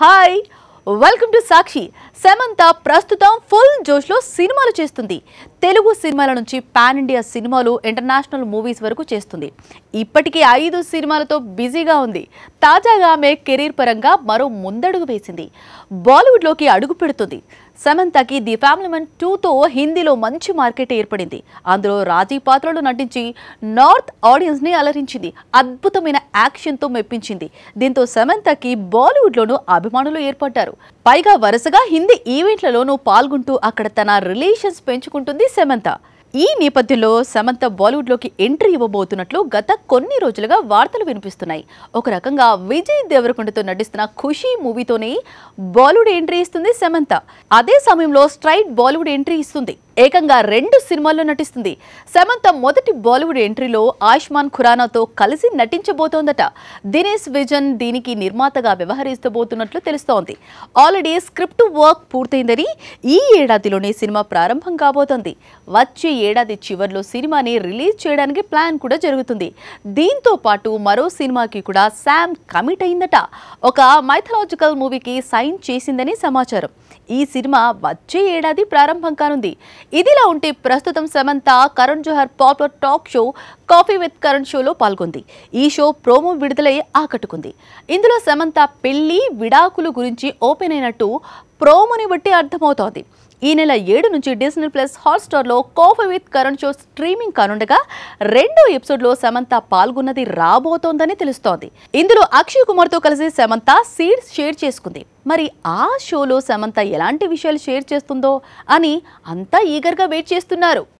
hi welcome to Sakshi Samantha ప్రస్తుతం full జోష్లో సినిమాలు చేస్తుంది తెలుగు సినిమాల నుంచి పాన్ ఇండియా సినిమాలు ఇంటర్నేషనల్ మూవీస్ వరకు చేస్తుంది ఇప్పటికీ ఐదు సినిమాలతో బిజీగా ఉంది తాజాగా ఆమె కెరీర్ పరంగా మరో ముందడుగు వేసింది బాలీవుడ్లోకి అడుగు పెడుతుంది సమంతకి ది ఫ్యామిలీ మెన్ టూతో హిందీలో మంచి మార్కెట్ ఏర్పడింది అందులో రాజీ పాత్రలు నటించి నార్త్ ఆడియన్స్ని అలరించింది అద్భుతమైన యాక్షన్తో మెప్పించింది దీంతో సమంతకి బాలీవుడ్లోనూ అభిమానులు ఏర్పడ్డారు పైగా వరుసగా హిందీ ఈవెంట్లలోనూ పాల్గొంటూ అక్కడ తన రిలేషన్స్ పెంచుకుంటుంది సమంత ఈ నేపథ్యంలో సమంత బాలీవుడ్లోకి ఎంట్రీ ఇవ్వబోతున్నట్లు గత కొన్ని రోజులుగా వార్తలు వినిపిస్తున్నాయి ఒక రకంగా విజయ్ దేవరకొండతో నటిస్తున్న ఖుషీ మూవీతోనే బాలీవుడ్ ఎంట్రీ ఇస్తుంది సమంత అదే సమయంలో స్ట్రైట్ బాలీవుడ్ ఎంట్రీ ఇస్తుంది ఏకంగా రెండు సినిమాల్లో నటిస్తుంది సమంత మొదటి బాలీవుడ్ ఎంట్రీలో ఆయుష్మాన్ ఖురానాతో కలిసి నటించబోతోందట దినేష్ విజన్ దీనికి నిర్మాతగా వ్యవహరిస్తబోతున్నట్లు తెలుస్తోంది ఆల్రెడీ స్క్రిప్ట్ వర్క్ పూర్తయిందని ఈ ఏడాదిలోనే సినిమా ప్రారంభం కాబోతోంది వచ్చే ఏడాది చివరిలో సినిమాని రిలీజ్ చేయడానికి ప్లాన్ కూడా జరుగుతుంది దీంతో పాటు మరో సినిమాకి కూడా శామ్ కమిట్ అయిందట ఒక మైథలాజికల్ మూవీకి సైన్ చేసిందని సమాచారం ఈ సినిమా వచ్చే ఏడాది ప్రారంభం కానుంది ఇదిలా ఉంటే ప్రస్తుతం Samantha Karan Johar popular talk show coffee with Karan షోలో పాల్గొంది ఈ షో ప్రోమో విడుదలై ఆకట్టుకుంది ఇందులో సమంత పెళ్లి విడాకులు గురించి ఓపెన్ అయినట్టు ప్రోమోని బట్టి అర్థమవుతోంది ఈ నెల ఏడు నుంచి డిజినల్ ప్లస్ హాట్స్టార్లో coffee with Karan show streaming కానుండగా రెండో ఎపిసోడ్లో సమంత పాల్గొన్నది రాబోతోందని తెలుస్తోంది ఇందులో అక్షయ్ కుమార్తో కలిసి సమంత సీడ్స్ షేర్ చేసుకుంది మరి ఆ షోలో సమంత ఎలాంటి విషయాలు షేర్ చేస్తుందో అని అంతా ఈగర్గా వెయిట్ చేస్తున్నారు